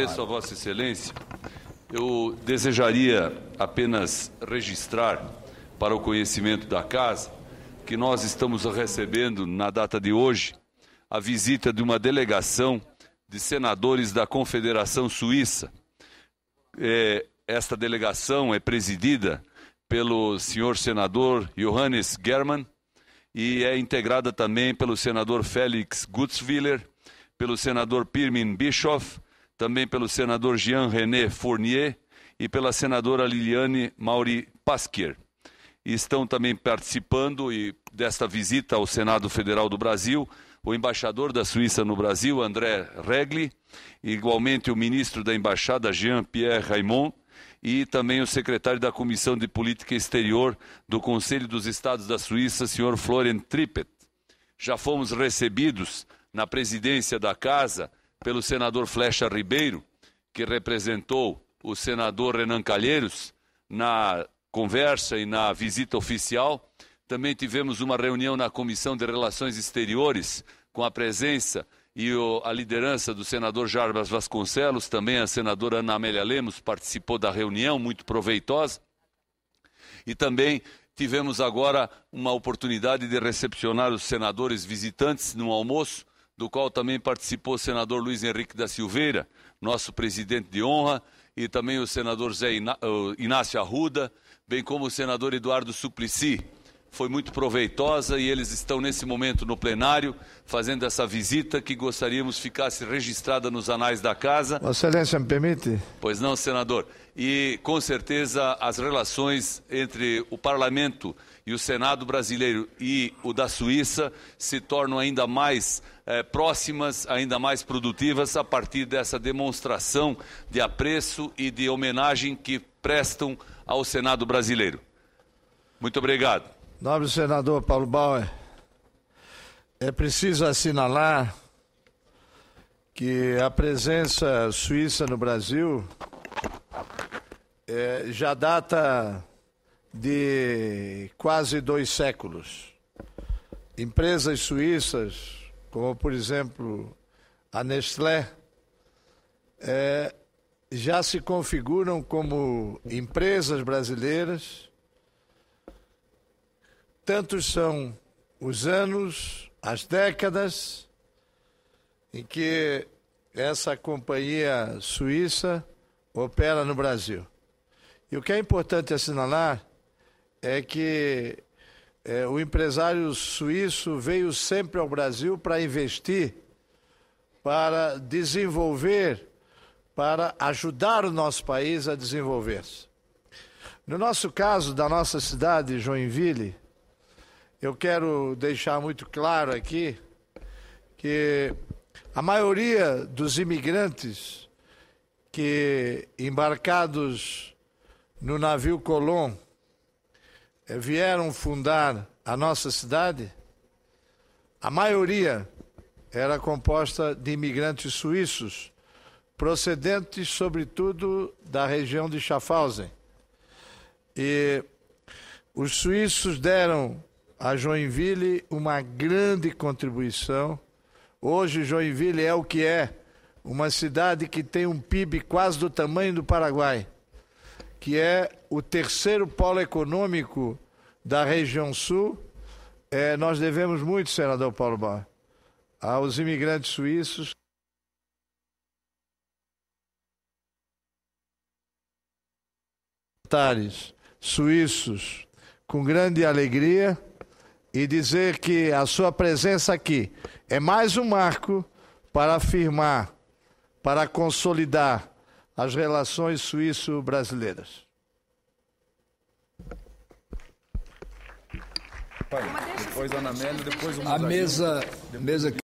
Agradeço a Vossa Excelência. Eu desejaria apenas registrar para o conhecimento da Casa que nós estamos recebendo, na data de hoje, a visita de uma delegação de senadores da Confederação Suíça. É, esta delegação é presidida pelo senhor senador Johannes German e é integrada também pelo senador Félix Gutzwiller, pelo senador Pirmin Bischoff também pelo senador Jean René Fournier e pela senadora Liliane Mauri Pasquier. Estão também participando e desta visita ao Senado Federal do Brasil o embaixador da Suíça no Brasil, André Regli, igualmente o ministro da Embaixada, Jean-Pierre Raymond, e também o secretário da Comissão de Política Exterior do Conselho dos Estados da Suíça, senhor Florian Trippett. Já fomos recebidos na presidência da Casa pelo senador Flecha Ribeiro, que representou o senador Renan Calheiros na conversa e na visita oficial. Também tivemos uma reunião na Comissão de Relações Exteriores, com a presença e a liderança do senador Jarbas Vasconcelos, também a senadora Ana Amélia Lemos participou da reunião, muito proveitosa. E também tivemos agora uma oportunidade de recepcionar os senadores visitantes no almoço do qual também participou o senador Luiz Henrique da Silveira, nosso presidente de honra, e também o senador Zé Iná Inácio Arruda, bem como o senador Eduardo Suplicy foi muito proveitosa e eles estão nesse momento no plenário fazendo essa visita que gostaríamos ficasse registrada nos anais da casa. Vossa Excelência me permite? Pois não, senador. E com certeza as relações entre o parlamento e o Senado brasileiro e o da Suíça se tornam ainda mais eh, próximas, ainda mais produtivas a partir dessa demonstração de apreço e de homenagem que prestam ao Senado brasileiro. Muito obrigado. Nobre senador Paulo Bauer, é preciso assinalar que a presença suíça no Brasil é, já data de quase dois séculos. Empresas suíças, como por exemplo a Nestlé, é, já se configuram como empresas brasileiras tantos são os anos, as décadas em que essa companhia suíça opera no Brasil. E o que é importante assinalar é que é, o empresário suíço veio sempre ao Brasil para investir, para desenvolver, para ajudar o nosso país a desenvolver-se. No nosso caso, da nossa cidade, Joinville, eu quero deixar muito claro aqui que a maioria dos imigrantes que embarcados no navio Colón eh, vieram fundar a nossa cidade, a maioria era composta de imigrantes suíços, procedentes sobretudo da região de Schaffhausen. E os suíços deram a Joinville, uma grande contribuição. Hoje, Joinville é o que é, uma cidade que tem um PIB quase do tamanho do Paraguai, que é o terceiro polo econômico da região sul. É, nós devemos muito, senador Paulo Bar, aos imigrantes suíços. Suíços, com grande alegria e dizer que a sua presença aqui é mais um marco para afirmar, para consolidar as relações suíço-brasileiras. Depois Ana Amélia, depois o Musaíno. A mesa, mesa